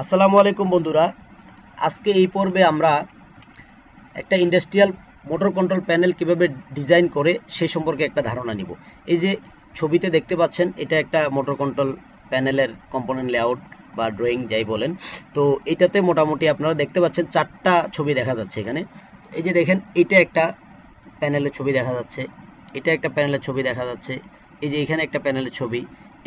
আসসালামু আলাইকুম বন্ধুরা আজকে এই পর্বে আমরা একটা ইন্ডাস্ট্রিয়াল মোটর কন্ট্রোল প্যানেল কিভাবে ডিজাইন করে সেই সম্পর্কে একটা ধারণা নিব এই যে ছবিতে দেখতে পাচ্ছেন এটা একটা মোটর কন্ট্রোল প্যানেলের কম্পোনেন্ট লেআউট বা ড্রয়িং যাই বলেন তো এটাতে মোটামুটি আপনারা দেখতে পাচ্ছেন চারটা ছবি দেখা যাচ্ছে এখানে এই যে দেখেন এটা একটা প্যানেলের ছবি দেখা যাচ্ছে এটা একটা প্যানেলের ছবি দেখা যাচ্ছে এই যে এখানে একটা প্যানেলের ছবি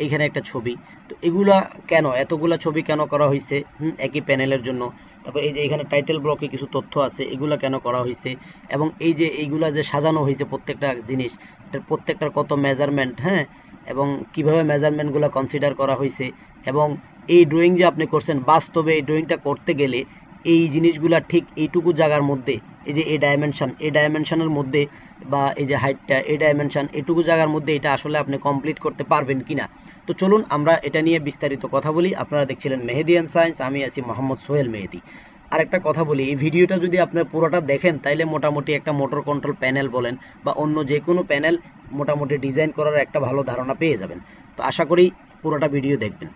এখানে একটা ছবি তো এগুলা কেন এতগুলা ছবি কেন করা হয়েছে হুম একই প্যানেলের জন্য তারপর এই যে এখানে টাইটেল ব্লকে কিছু তথ্য আছে এগুলা কেন করা হয়েছে এবং এই যে এইগুলা যে সাজানো হয়েছে প্রত্যেকটা জিনিস প্রত্যেকটার কত মেজারমেন্ট হ্যাঁ এবং কিভাবে মেজারমেন্টগুলো কনসিডার করা হয়েছে এবং এই ড্রয়িং যে আপনি করছেন বাস্তবে এই ড্রয়িংটা করতে গেলে এই জিনিসগুলা ঠিক এইটুকু জায়গার মধ্যে এই যে এই ডাইমেনশান এই ডাইমেনশানের মধ্যে বা এই যে হাইটটা এই ডাইমেনশান এটুকু জায়গার মধ্যে এটা আসলে আপনি কমপ্লিট করতে পারবেন কি না তো চলুন আমরা এটা নিয়ে বিস্তারিত কথা বলি আপনারা দেখছিলেন মেহেদিয়ান সায়েন্স আমি আছি মোহাম্মদ সোহেল মেহেদি আর একটা কথা বলি এই ভিডিওটা যদি আপনার পুরোটা দেখেন তাইলে মোটামুটি একটা মোটর কন্ট্রোল প্যানেল বলেন বা অন্য যে কোনো প্যানেল মোটামুটি ডিজাইন করার একটা ভালো ধারণা পেয়ে যাবেন তো আশা করি পুরোটা ভিডিও দেখবেন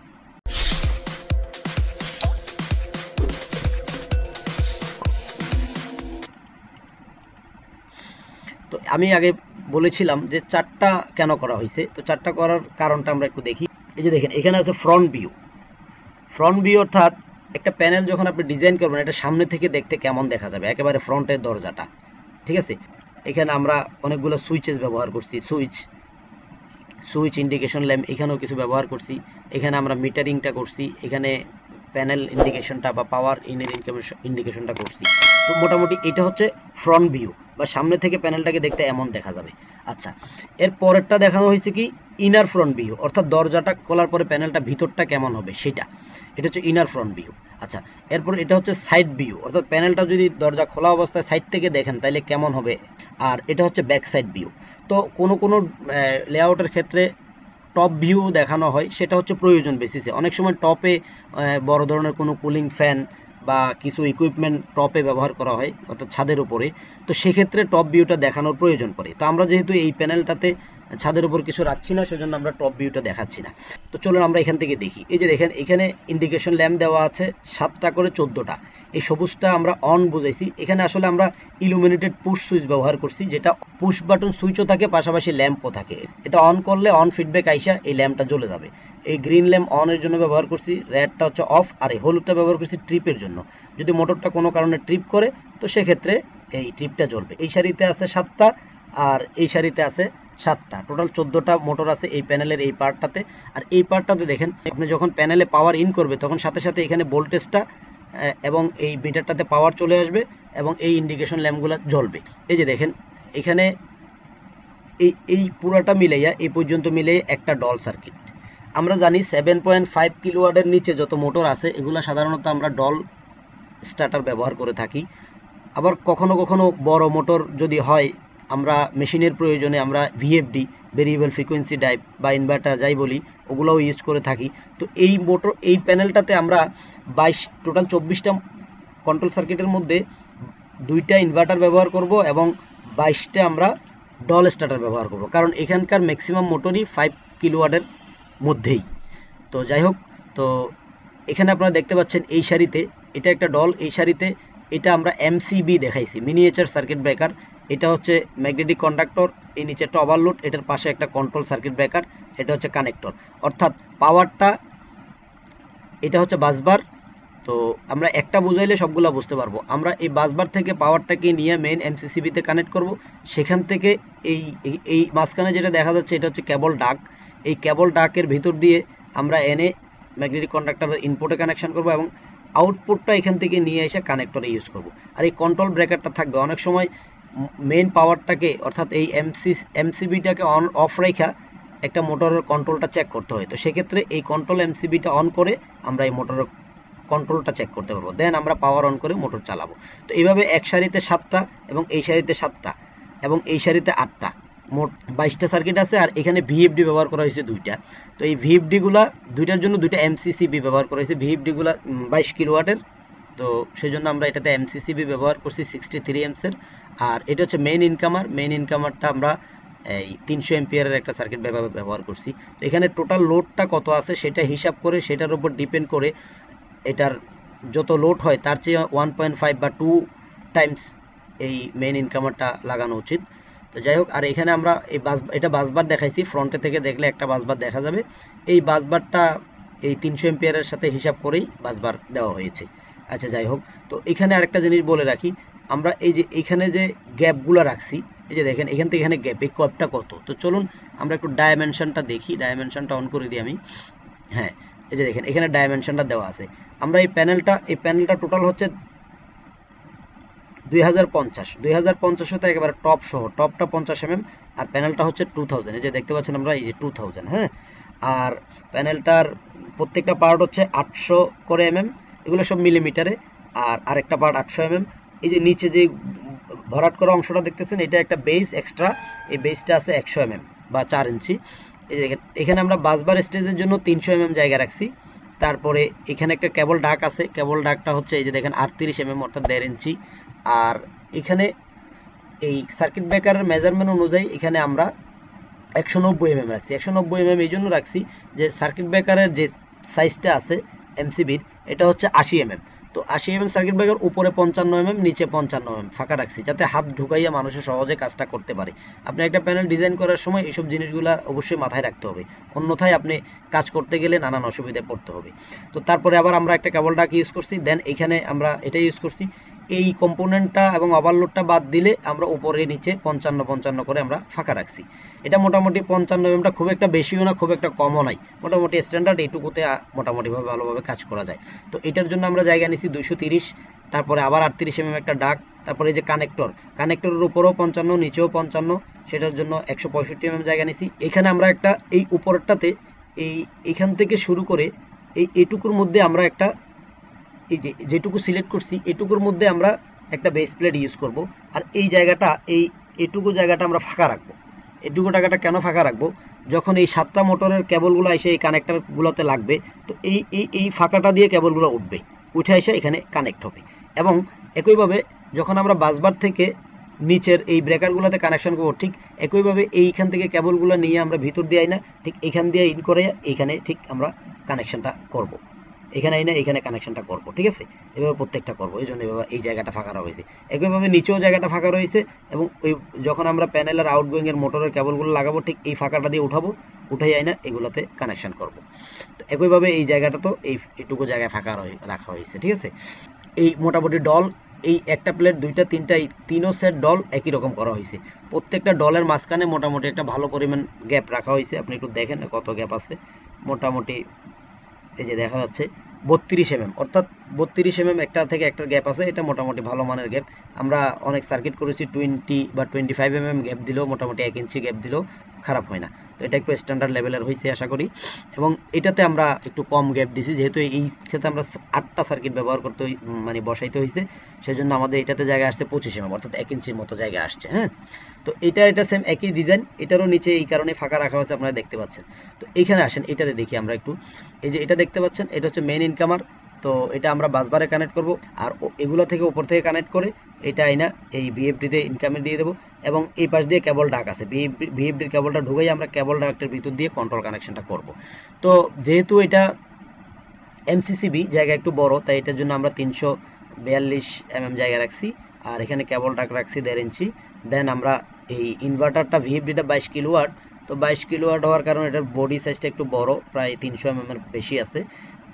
আমি আগে বলেছিলাম যে চারটা কেন করা হয়েছে তো চারটা করার কারণটা আমরা একটু দেখি এই যে দেখেন এখানে আছে ফ্রন্ট ভিউ ফ্রন্ট ভিউ অর্থাৎ একটা প্যানেল যখন আপনি ডিজাইন করবেন এটা সামনে থেকে দেখতে কেমন দেখা যাবে একেবারে ফ্রন্টের দরজাটা ঠিক আছে এখানে আমরা অনেকগুলো সুইচেস ব্যবহার করছি সুইচ সুইচ ইন্ডিকেশন ল্যাম্প এখানেও কিছু ব্যবহার করছি এখানে আমরা মিটারিংটা করছি এখানে প্যানেল ইন্ডিকেশনটা বা পাওয়ার ইনের ইনকামের ইন্ডিকেশনটা করছি তো মোটামুটি এটা হচ্ছে ফ্রন্ট ভিউ বা সামনে থেকে প্যানেলটাকে দেখতে এমন দেখা যাবে আচ্ছা এর পরেরটা দেখানো হয়েছে কি ইনার ফ্রন্ট ভিউ অর্থাৎ দরজাটা খোলার পরে প্যানেলটা ভিতরটা কেমন হবে সেটা এটা হচ্ছে ইনার ফ্রন্ট ভিউ আচ্ছা এরপর এটা হচ্ছে সাইড ভিউ অর্থাৎ প্যানেলটা যদি দরজা খোলা অবস্থায় সাইড থেকে দেখেন তাহলে কেমন হবে আর এটা হচ্ছে ব্যাক সাইড ভিউ তো কোনো কোনো লেআউটের ক্ষেত্রে টপ ভিউ দেখানো হয় সেটা হচ্ছে প্রয়োজন বেসিসে অনেক সময় টপে বড় ধরনের কোনো কুলিং ফ্যান বা কিছু ইকুইপমেন্ট টপে ব্যবহার করা হয় অর্থাৎ ছাদের উপরে তো সেক্ষেত্রে টপ ভিউটা দেখানোর প্রয়োজন পড়ে তো আমরা যেহেতু এই প্যানেলটাতে ছাদের উপর কিছু রাখছি না সেজন্য আমরা টপ ভিউটা দেখাচ্ছি না তো চলুন আমরা এখান থেকে দেখি এই যে দেখেন এখানে ইন্ডিকেশন ল্যাম্প দেওয়া আছে সাতটা করে চোদ্দোটা এই সবুজটা আমরা অন বুঝাইছি এখানে আসলে আমরা ইলুমিনেটেড পুশ সুইচ ব্যবহার করছি যেটা পুশ বাটন সুইচও থাকে পাশাপাশি ল্যাম্পও থাকে এটা অন করলে অন ফিডব্যাক আইসা এই ল্যাম্পটা জ্বলে যাবে এই গ্রিন ল্যাম্প অনের জন্য ব্যবহার করছি রেডটা হচ্ছে অফ আর এই হলুদটা ব্যবহার করছি ট্রিপের জন্য যদি মোটরটা কোনো কারণে ট্রিপ করে তো সেক্ষেত্রে এই ট্রিপটা জ্বলবে এই শাড়িতে আছে সাতটা আর এই শাড়িতে আছে সাতটা টোটাল চোদ্দোটা মোটর আছে এই প্যানেলের এই পার্টটাতে আর এই পার্টটাতে দেখেন আপনি যখন প্যানেলে পাওয়ার ইন করবে তখন সাথে সাথে এখানে ভোল্টেজটা এবং এই মিটারটাতে পাওয়ার চলে আসবে এবং এই ইন্ডিকেশন ল্যাম্পগুলো জ্বলবে এই যে দেখেন এখানে এই এই পুরাটা মিলাইয়া এই পর্যন্ত মিলে একটা ডল সার্কিট আমরা জানি সেভেন পয়েন্ট ফাইভ কিলোয়ার্ডের নিচে যত মোটর আছে এগুলো সাধারণত আমরা ডল স্টার্টার ব্যবহার করে থাকি আবার কখনো কখনো বড় মোটর যদি হয় আমরা মেশিনের প্রয়োজনে আমরা ভিএফডি ভেরিয়েবল ফ্রিকোয়েন্সি ডাইভ বা ইনভার্টার যাই বলি ওগুলোও ইউজ করে থাকি তো এই মোটর এই প্যানেলটাতে আমরা বাইশ টোটাল চব্বিশটা কন্ট্রোল সার্কিটের মধ্যে দুইটা ইনভার্টার ব্যবহার করব এবং বাইশটা আমরা ডল স্টার্টার ব্যবহার করব কারণ এখানকার ম্যাক্সিমাম মোটরই ফাইভ কিলোওয়াটের মধ্যেই তো যাই হোক তো এখানে আপনারা দেখতে পাচ্ছেন এই শাড়িতে এটা একটা ডল এই শাড়িতে এটা আমরা এমসিবি দেখাইছি মিনিয়েচার সার্কিট ব্রেকার এটা হচ্ছে ম্যাগনেটিক কন্ডাক্টর এই নিচে একটা ওভারলোড এটার পাশে একটা কন্ট্রোল সার্কিট ব্রেকার এটা হচ্ছে কানেক্টর অর্থাৎ পাওয়ারটা এটা হচ্ছে বাসবার তো আমরা একটা বুঝাইলে সবগুলো বুঝতে পারবো আমরা এই বাসবার থেকে পাওয়ারটাকে নিয়ে মেন এমসিসিবিতে কানেক্ট করব সেখান থেকে এই এই মাঝখানে যেটা দেখা যাচ্ছে এটা হচ্ছে কেবল ডাক এই কেবল ডাকের ভিতর দিয়ে আমরা এনে ম্যাগনেটিক কন্ডাক্টারের ইনপুটে কানেকশান করব এবং আউটপুটটা এখান থেকে নিয়ে এসে কানেক্টরে ইউজ করব আর এই কন্ট্রোল ব্রেকারটা থাকবে অনেক সময় মেন পাওয়ারটাকে অর্থাৎ এই এমসি এমসিবিটাকে অন অফ রেখা একটা মোটরের কন্ট্রোলটা চেক করতে হয় তো সেক্ষেত্রে এই কন্ট্রোল এমসিবিটা অন করে আমরা এই মোটরের কন্ট্রোলটা চেক করতে পারবো দেন আমরা পাওয়ার অন করে মোটর চালাবো তো এইভাবে এক সারিতে সাতটা এবং এই সারিতে সাতটা এবং এই সারিতে আটটা মোট বাইশটা সার্কিট আছে আর এখানে ভিএফডি ব্যবহার করা হয়েছে দুইটা তো এই ভিএফডিগুলা দুইটার জন্য দুইটা এমসিসিবি ব্যবহার করা হয়েছে ভিএফডিগুলা বাইশ কিলোওয়াটের তো সেই জন্য আমরা এটাতে এমসিসিবি ব্যবহার করছি সিক্সটি থ্রি এমসের আর এটা হচ্ছে মেইন ইনকামার মেইন ইনকামারটা আমরা এই তিনশো এমপিয়ারের একটা সার্কিট ব্যবহার করছি তো এখানে টোটাল লোডটা কত আছে সেটা হিসাব করে সেটার উপর ডিপেন্ড করে এটার যত লোড হয় তার চেয়ে ওয়ান পয়েন্ট ফাইভ বা টু টাইমস এই মেইন ইনকামারটা লাগানো উচিত তো যাই হোক আর এখানে আমরা এই বাস এটা বাসবার দেখাইছি ফ্রন্টে থেকে দেখলে একটা বাসবার দেখা যাবে এই বাসবারটা এই তিনশো এমপিয়ারের সাথে হিসাব করেই বাসবার দেওয়া হয়েছে আচ্ছা যাই হোক তো এখানে আরেকটা জিনিস বলে রাখি আমরা এই যে এখানে যে গ্যাপগুলো রাখছি এই যে দেখেন এখান থেকে এখানে গ্যাপ এই কপটা কত তো চলুন আমরা একটু ডায়মেনশনটা দেখি ডায়মেনশনটা অন করে দিই আমি হ্যাঁ এই যে দেখেন এখানে ডায়মেনশনটা দেওয়া আছে আমরা এই প্যানেলটা এই প্যানেলটা টোটাল হচ্ছে দুই হাজার পঞ্চাশ দুই হাজার পঞ্চাশ হতে একেবারে টপ সহ টপটা পঞ্চাশ এমএম mm, আর প্যানেলটা হচ্ছে টু থাউজেন্ড এই যে দেখতে পাচ্ছেন আমরা এই যে টু থাউজেন্ড হ্যাঁ আর প্যানেলটার প্রত্যেকটা পার্ট হচ্ছে আটশো করে এমএম mm, এগুলো সব মিলিমিটারে আর আরেকটা পার্ট আটশো এমএম এই যে নিচে যে ভরাট করা অংশটা দেখতেছেন এটা একটা বেস এক্সট্রা এই বেসটা আছে একশো এমএম বা চার ইঞ্চি এখানে আমরা বাসবার স্টেজের জন্য তিনশো এমএম জায়গা রাখছি তারপরে এখানে একটা কেবল ডাক আছে কেবল ডাকটা হচ্ছে এই যে দেখেন আটত্রিশ এমএম অর্থাৎ দেড় ইঞ্চি আর এখানে এই সার্কিট ব্রেকারের মেজারমেন্ট অনুযায়ী এখানে আমরা একশো নব্বই এমএম রাখছি একশো নব্বই এমএম এই জন্য রাখছি যে সার্কিট ব্রেকারের যে সাইজটা আছে এমসিবির এটা হচ্ছে আশি এমএম তো আশি এমএম সার্কিট ব্রেকার উপরে পঞ্চান্ন এমএম নিচে পঞ্চান্ন এম ফাঁকা রাখছি যাতে হাত ঢুকাইয়া মানুষের সহজে কাজটা করতে পারে আপনি একটা প্যানেল ডিজাইন করার সময় এইসব জিনিসগুলো অবশ্যই মাথায় রাখতে হবে অন্যথায় আপনি কাজ করতে গেলে নানান অসুবিধায় পড়তে হবে তো তারপরে আবার আমরা একটা কেবল ডাক ইউজ করছি দেন এখানে আমরা এটা ইউজ করছি এই কম্পোনেন্টটা এবং ওভারলোডটা বাদ দিলে আমরা উপরে নিচে পঞ্চান্ন পঞ্চান্ন করে আমরা ফাঁকা রাখছি এটা মোটামুটি পঞ্চান্ন এমটা খুব একটা বেশিও না খুব একটা কমও নাই মোটামুটি স্ট্যান্ডার্ড এইটুকুতে মোটামুটিভাবে ভালোভাবে কাজ করা যায় তো এটার জন্য আমরা জায়গা নিচ্ছি দুইশো তিরিশ তারপরে আবার আটত্রিশ এমএম mm একটা ডাক তারপরে এই যে কানেক্টর কানেক্টরের উপরেও পঞ্চান্ন নিচেও পঞ্চান্ন সেটার জন্য একশো পঁয়ষট্টি এমএম mm জায়গা নিছি এখানে আমরা একটা এই উপরটাতে এই এখান থেকে শুরু করে এই এটুকুর মধ্যে আমরা একটা এই যে যেটুকু সিলেক্ট করছি এটুকুর মধ্যে আমরা একটা বেস প্লেট ইউজ করব আর এই জায়গাটা এই এটুকু জায়গাটা আমরা ফাঁকা রাখবো এটুকু টাকাটা কেন ফাঁকা রাখবো যখন এই সাতটা মোটরের কেবলগুলো এসে এই কানেক্টারগুলোতে লাগবে তো এই এই এই ফাঁকাটা দিয়ে কেবলগুলো উঠবে উঠে এসে এখানে কানেক্ট হবে এবং একইভাবে যখন আমরা বাসবার থেকে নিচের এই ব্রেকারগুলোতে কানেকশন করবো ঠিক একইভাবে এইখান থেকে কেবলগুলো নিয়ে আমরা ভিতর দিয়ে আই না ঠিক এইখান দিয়ে ইন করে এইখানে ঠিক আমরা কানেকশনটা করব এখানে এই না এখানে কানেকশনটা করবো ঠিক আছে এভাবে প্রত্যেকটা করবো এই জন্য এই জায়গাটা ফাঁকা রয়েছে একইভাবে নিচেও জায়গাটা ফাঁকা রয়েছে এবং ওই যখন আমরা প্যানেলের আউটগোয়িংয়ের মোটরের কেবলগুলো লাগাবো ঠিক এই ফাঁকাটা দিয়ে উঠাবো উঠাই আইনা এগুলোতে কানেকশন করব তো একইভাবে এই জায়গাটা তো এই এটুকু জায়গায় ফাঁকা রাখা হয়েছে ঠিক আছে এই মোটামুটি ডল এই একটা প্লেট দুইটা তিনটা এই তিনও সেট ডল একই রকম করা হয়েছে প্রত্যেকটা ডলের মাঝখানে মোটামুটি একটা ভালো পরিমাণ গ্যাপ রাখা হয়েছে আপনি একটু দেখেন কত গ্যাপ আছে মোটামুটি এই যে দেখা যাচ্ছে বত্রিশ এমএম অর্থাৎ বত্রিশ এমএম একটা থেকে একটা গ্যাপ আছে এটা মোটামুটি ভালো মানের গ্যাপ আমরা অনেক সার্কিট করেছি টোয়েন্টি বা twenty five M M gap দিলেও মোটামুটি এক ইঞ্চি গ্যাপ দিলেও খারাপ হয় না তো এটা একটু স্ট্যান্ডার্ড লেভেলের হয়েছে আশা করি এবং এটাতে আমরা একটু কম গ্যাপ দিছি যেহেতু এই ক্ষেত্রে আমরা আটটা সার্কিট ব্যবহার করতে মানে বসাইতে হয়েছে সেই জন্য আমাদের এটাতে জায়গা আসছে পঁচিশ এম mm, অর্থাৎ এক ইঞ্চির মতো জায়গা আসছে হ্যাঁ তো এটা এটা সেম একই ডিজাইন এটারও নিচে এই কারণে ফাঁকা রাখা হয়েছে আপনারা দেখতে পাচ্ছেন তো এখানে আসেন এটাতে দেখি আমরা একটু এই যে এটা দেখতে পাচ্ছেন এটা হচ্ছে মেন ইনকামার তো এটা আমরা বাসবারে কানেক্ট করব আর এগুলো থেকে উপর থেকে কানেক্ট করে এটা আইনা এই বিএফডিতে ইনকামে দিয়ে দেবো এবং এই পাশ দিয়ে কেবল ডাক আছে বিএফডির কেবলটা ঢুকেই আমরা কেবল ডাকটার ভিতর দিয়ে কন্ট্রোল কানেকশনটা করব তো যেহেতু এটা এমসিসিবি জায়গা একটু বড় তাই এটার জন্য আমরা তিনশো বিয়াল্লিশ এমএম mm জায়গা রাখছি আর এখানে কেবল ডাক রাখছি দেড় ইঞ্চি দেন আমরা এই ইনভার্টারটা ভিএফডিটা বাইশ কিলোওয়াট তো বাইশ কিলোওয়াট হওয়ার কারণে এটার বডি সাইজটা একটু বড় প্রায় তিনশো mm এমএমের বেশি আছে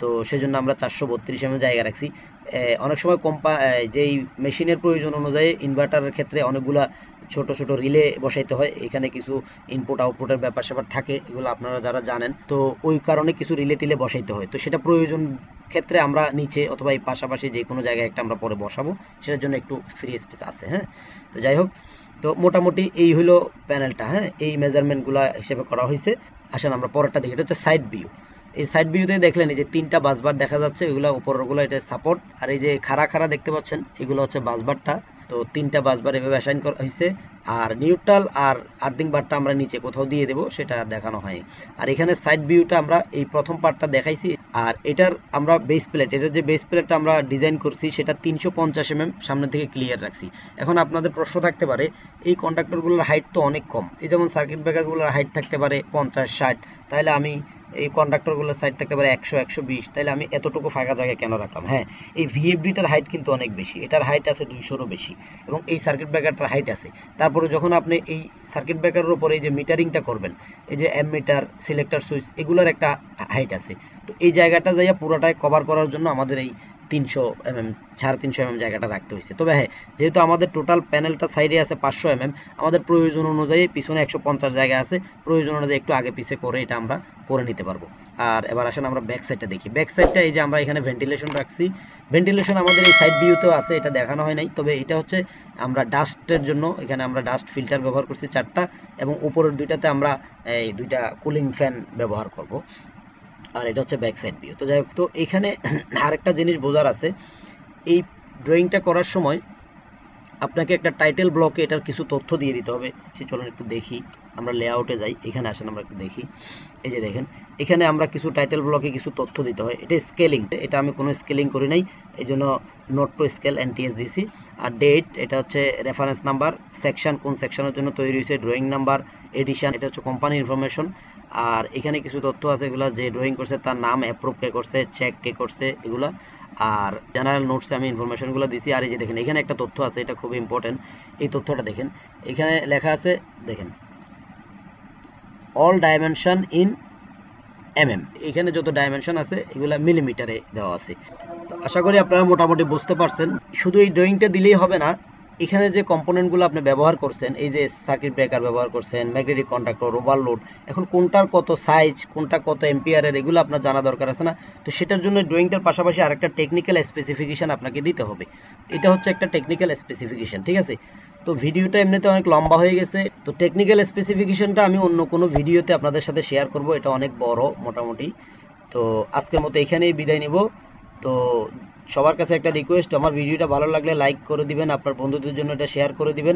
তো সেজন্য আমরা চারশো বত্রিশ এমএম জায়গা রাখছি অনেক সময় কম্পা যেই মেশিনের প্রয়োজন অনুযায়ী ইনভার্টারের ক্ষেত্রে অনেকগুলা ছোট ছোট রিলে বসাইতে হয় এখানে কিছু ইনপুট আউটপুটের ব্যাপার স্যাপার থাকে এগুলো আপনারা যারা জানেন তো ওই কারণে কিছু রিলে টিলে বসাইতে হয় তো সেটা প্রয়োজন ক্ষেত্রে আমরা নিচে অথবা এই পাশাপাশি যে কোনো জায়গায় একটা আমরা পরে বসাবো সেটার জন্য একটু ফ্রি স্পেস আছে হ্যাঁ তো যাই হোক তো মোটামুটি এই হলো প্যানেলটা হ্যাঁ এই মেজারমেন্টগুলো হিসেবে করা হয়েছে আসেন আমরা পরেরটা দেখি এটা হচ্ছে সাইড ভিউ এই সাইড ভিউতে দেখলেন এই যে তিনটা বাসবার দেখা যাচ্ছে এগুলো উপরগুলো এটা সাপোর্ট আর এই যে খাড়া খাড়া দেখতে পাচ্ছেন এগুলো হচ্ছে বাসবারটা তো তিনটা বাসবার এভাবে অ্যাসাইন করা হয়েছে আর নিউট্রাল আর আর্থিং বারটা আমরা নিচে কোথাও দিয়ে দেব সেটা দেখানো হয় আর এখানে সাইড ভিউটা আমরা এই প্রথম পার্টটা দেখাইছি আর এটার আমরা বেস প্লেট এটার যে বেস প্লেটটা আমরা ডিজাইন করছি সেটা তিনশো পঞ্চাশ এম mm সামনে থেকে ক্লিয়ার রাখছি এখন আপনাদের প্রশ্ন থাকতে পারে এই কন্ডাক্টরগুলোর হাইট তো অনেক কম এই যেমন সার্কিট ব্রেকারগুলোর হাইট থাকতে পারে পঞ্চাশ ষাট তাহলে আমি এই কন্ডাক্টরগুলোর সাইড থাকতে পারে একশো একশো বিশ তাহলে আমি এতটুকু ফাঁকা জায়গায় কেন রাখলাম হ্যাঁ এই ভিএফডিটার হাইট কিন্তু অনেক বেশি এটার হাইট আছে দুইশোরও বেশি এবং এই সার্কিট ব্রেকারটার হাইট আছে তারপরে যখন আপনি এই সার্কিট ব্রেকারের উপরে এই যে মিটারিংটা করবেন এই যে এম মিটার সিলেক্টার সুইচ এগুলোর একটা হাইট আছে তো এই জায়গাটা যাইয়া পুরোটাই কভার করার জন্য আমাদের এই তিনশো এমএম সাড়ে তিনশো এমএম জায়গাটা রাখতে হয়েছে তবে হ্যাঁ যেহেতু আমাদের টোটাল প্যানেলটা সাইডে আছে পাঁচশো এমএম আমাদের প্রয়োজন অনুযায়ী পিছনে একশো পঞ্চাশ জায়গা আছে প্রয়োজন অনুযায়ী একটু আগে পিছিয়ে করে এটা আমরা করে নিতে পারবো আর এবার আসেন আমরা ব্যাক সাইডটা দেখি ব্যাক সাইডটা এই যে আমরা এখানে ভেন্টিলেশন রাখছি ভেন্টিলেশন আমাদের এই সাইড ভিউতেও আছে এটা দেখানো হয় নাই তবে এটা হচ্ছে আমরা ডাস্টের জন্য এখানে আমরা ডাস্ট ফিল্টার ব্যবহার করছি চারটা এবং উপরের দুইটাতে আমরা এই দুইটা কুলিং ফ্যান ব্যবহার করব আর এটা হচ্ছে ব্যাক সাইড ভিউ তো যাই হোক তো এখানে আরেকটা জিনিস বোঝার আছে এই ড্রয়িংটা করার সময় আপনাকে একটা টাইটেল ব্লকে এটার কিছু তথ্য দিয়ে দিতে হবে সে চলুন একটু দেখি আমরা লেআউটে যাই এখানে আসেন আমরা একটু দেখি এই যে দেখেন এখানে আমরা কিছু টাইটেল ব্লকে কিছু তথ্য দিতে হয় এটা স্কেলিং এটা আমি কোনো স্কেলিং করি নাই এই জন্য note to scale and TS দিছি আর ডেট এটা হচ্ছে রেফারেন্স নাম্বার সেকশন কোন সেকশনের জন্য তৈরি হয়েছে ড্রয়িং নাম্বার এডিশন এটা হচ্ছে কোম্পানি ইনফরমেশন আর এখানে কিছু তথ্য আছে এগুলা যে ড্রয়িং করছে তার নাম অ্যাপ্রুভ কে করছে চেক কে করছে এগুলা আর জেনারেল নোটসে আমি ইনফরমেশনগুলো দিছি আর এই যে দেখেন এখানে একটা তথ্য আছে এটা খুব ইম্পর্টেন্ট এই তথ্যটা দেখেন এখানে লেখা আছে দেখেন অল ডাইমেনশন ইন এম এখানে যত ডাইমেনশন আছে এগুলো মিলিমিটারে দেওয়া আছে তো আশা করি আপনারা মোটামুটি বুঝতে পারছেন শুধু এই ড্রয়িংটা দিলেই হবে না এখানে যে কম্পোনেন্টগুলো আপনি ব্যবহার করছেন এই যে সার্কিট ব্রেকার ব্যবহার করছেন ম্যাগনেটিক কন্ডাক্টর ওভারলোড এখন কোনটার কত সাইজ কোনটা কত এম্পিয়ারের এগুলো আপনার জানা দরকার আছে না তো সেটার জন্য ড্রয়িংটার পাশাপাশি আরেকটা টেকনিক্যাল স্পেসিফিকেশান আপনাকে দিতে হবে এটা হচ্ছে একটা টেকনিক্যাল স্পেসিফিকেশান ঠিক আছে তো ভিডিওটা এমনিতে অনেক লম্বা হয়ে গেছে তো টেকনিক্যাল স্পেসিফিকেশানটা আমি অন্য কোনো ভিডিওতে আপনাদের সাথে শেয়ার করব এটা অনেক বড় মোটামুটি তো আজকের মতো এখানেই বিদায় নিব তো সবার কাছে একটা রিকোয়েস্ট আমার ভিডিওটা ভালো লাগলে লাইক করে দিবেন আপনার বন্ধুদের জন্য এটা শেয়ার করে দিবেন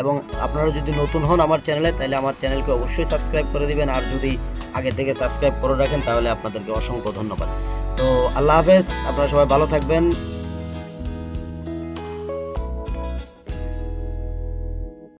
এবং আপনারা যদি নতুন হন আমার চ্যানেলে তাহলে আমার চ্যানেলকে অবশ্যই সাবস্ক্রাইব করে দিবেন আর যদি আগে থেকে সাবস্ক্রাইব করে রাখেন তাহলে আপনাদেরকে অসংখ্য ধন্যবাদ তো আল্লাহ হাফেজ আপনারা সবাই ভালো থাকবেন